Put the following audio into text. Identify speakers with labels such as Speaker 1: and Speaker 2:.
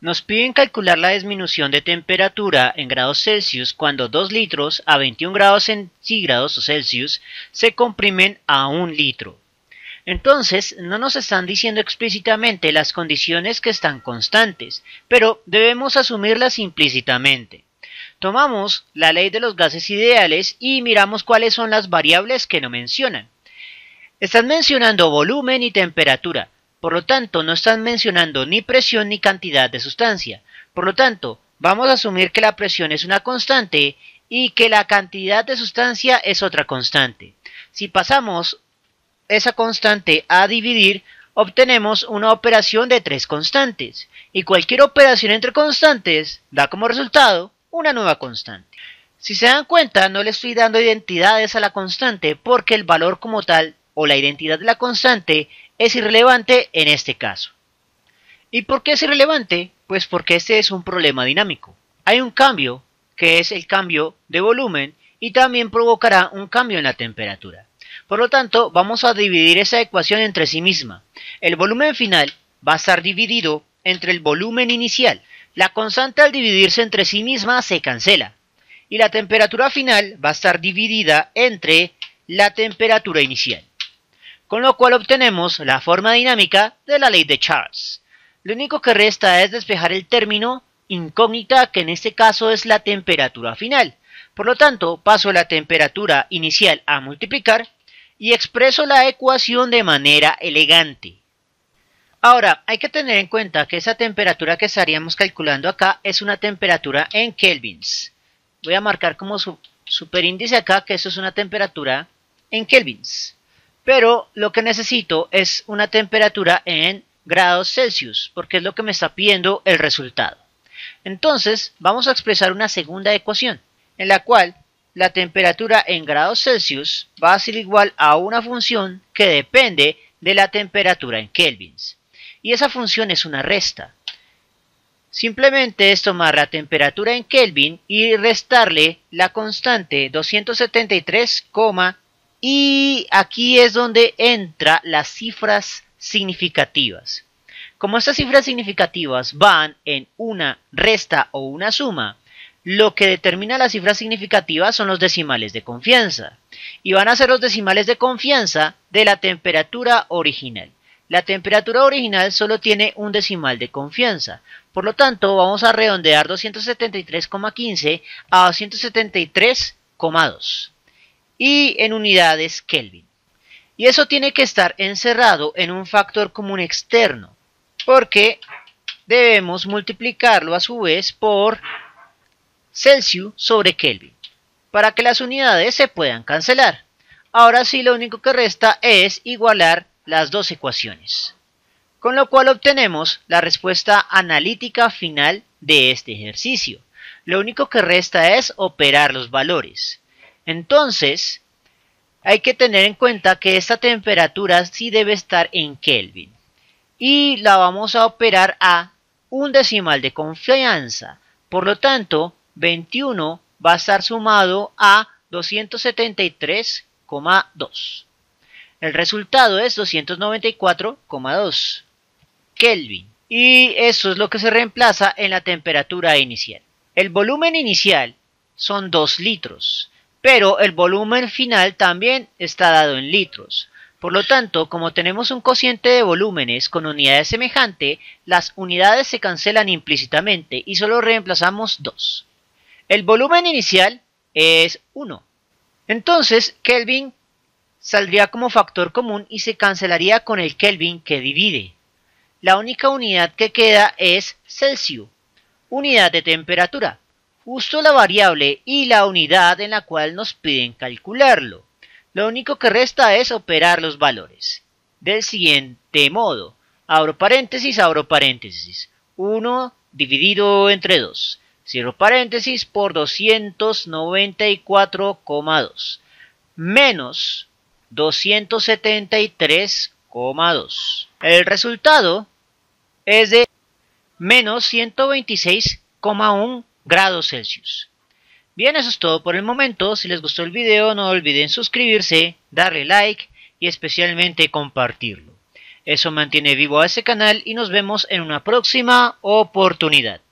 Speaker 1: Nos piden calcular la disminución de temperatura en grados Celsius cuando 2 litros a 21 grados centígrados o Celsius se comprimen a 1 litro. Entonces, no nos están diciendo explícitamente las condiciones que están constantes, pero debemos asumirlas implícitamente. Tomamos la ley de los gases ideales y miramos cuáles son las variables que no mencionan. Están mencionando volumen y temperatura, por lo tanto, no están mencionando ni presión ni cantidad de sustancia. Por lo tanto, vamos a asumir que la presión es una constante y que la cantidad de sustancia es otra constante. Si pasamos esa constante a dividir, obtenemos una operación de tres constantes, y cualquier operación entre constantes da como resultado una nueva constante. Si se dan cuenta, no le estoy dando identidades a la constante porque el valor como tal o la identidad de la constante es irrelevante en este caso. ¿Y por qué es irrelevante? Pues porque este es un problema dinámico. Hay un cambio, que es el cambio de volumen, y también provocará un cambio en la temperatura. Por lo tanto, vamos a dividir esa ecuación entre sí misma. El volumen final va a estar dividido entre el volumen inicial. La constante al dividirse entre sí misma se cancela. Y la temperatura final va a estar dividida entre la temperatura inicial con lo cual obtenemos la forma dinámica de la ley de Charles. Lo único que resta es despejar el término incógnita que en este caso es la temperatura final. Por lo tanto, paso la temperatura inicial a multiplicar y expreso la ecuación de manera elegante. Ahora, hay que tener en cuenta que esa temperatura que estaríamos calculando acá es una temperatura en kelvins. Voy a marcar como superíndice acá que eso es una temperatura en kelvins pero lo que necesito es una temperatura en grados Celsius, porque es lo que me está pidiendo el resultado. Entonces, vamos a expresar una segunda ecuación, en la cual la temperatura en grados Celsius va a ser igual a una función que depende de la temperatura en kelvins. Y esa función es una resta. Simplemente es tomar la temperatura en Kelvin y restarle la constante 273, y aquí es donde entran las cifras significativas. Como estas cifras significativas van en una resta o una suma, lo que determina las cifras significativas son los decimales de confianza. Y van a ser los decimales de confianza de la temperatura original. La temperatura original solo tiene un decimal de confianza. Por lo tanto, vamos a redondear 273,15 a 273,2 y en unidades Kelvin. Y eso tiene que estar encerrado en un factor común externo, porque debemos multiplicarlo a su vez por Celsius sobre Kelvin, para que las unidades se puedan cancelar. Ahora sí lo único que resta es igualar las dos ecuaciones, con lo cual obtenemos la respuesta analítica final de este ejercicio. Lo único que resta es operar los valores. Entonces, hay que tener en cuenta que esta temperatura sí debe estar en Kelvin. Y la vamos a operar a un decimal de confianza. Por lo tanto, 21 va a estar sumado a 273,2. El resultado es 294,2 Kelvin. Y eso es lo que se reemplaza en la temperatura inicial. El volumen inicial son 2 litros pero el volumen final también está dado en litros. Por lo tanto, como tenemos un cociente de volúmenes con unidades semejante, las unidades se cancelan implícitamente y solo reemplazamos 2. El volumen inicial es 1. Entonces, Kelvin saldría como factor común y se cancelaría con el Kelvin que divide. La única unidad que queda es Celsius, unidad de temperatura uso la variable y la unidad en la cual nos piden calcularlo. Lo único que resta es operar los valores. Del siguiente modo, abro paréntesis, abro paréntesis, 1 dividido entre 2, cierro paréntesis por 294,2, menos 273,2. El resultado es de menos 126,1 grados Celsius. Bien, eso es todo por el momento. Si les gustó el video, no olviden suscribirse, darle like y especialmente compartirlo. Eso mantiene vivo a ese canal y nos vemos en una próxima oportunidad.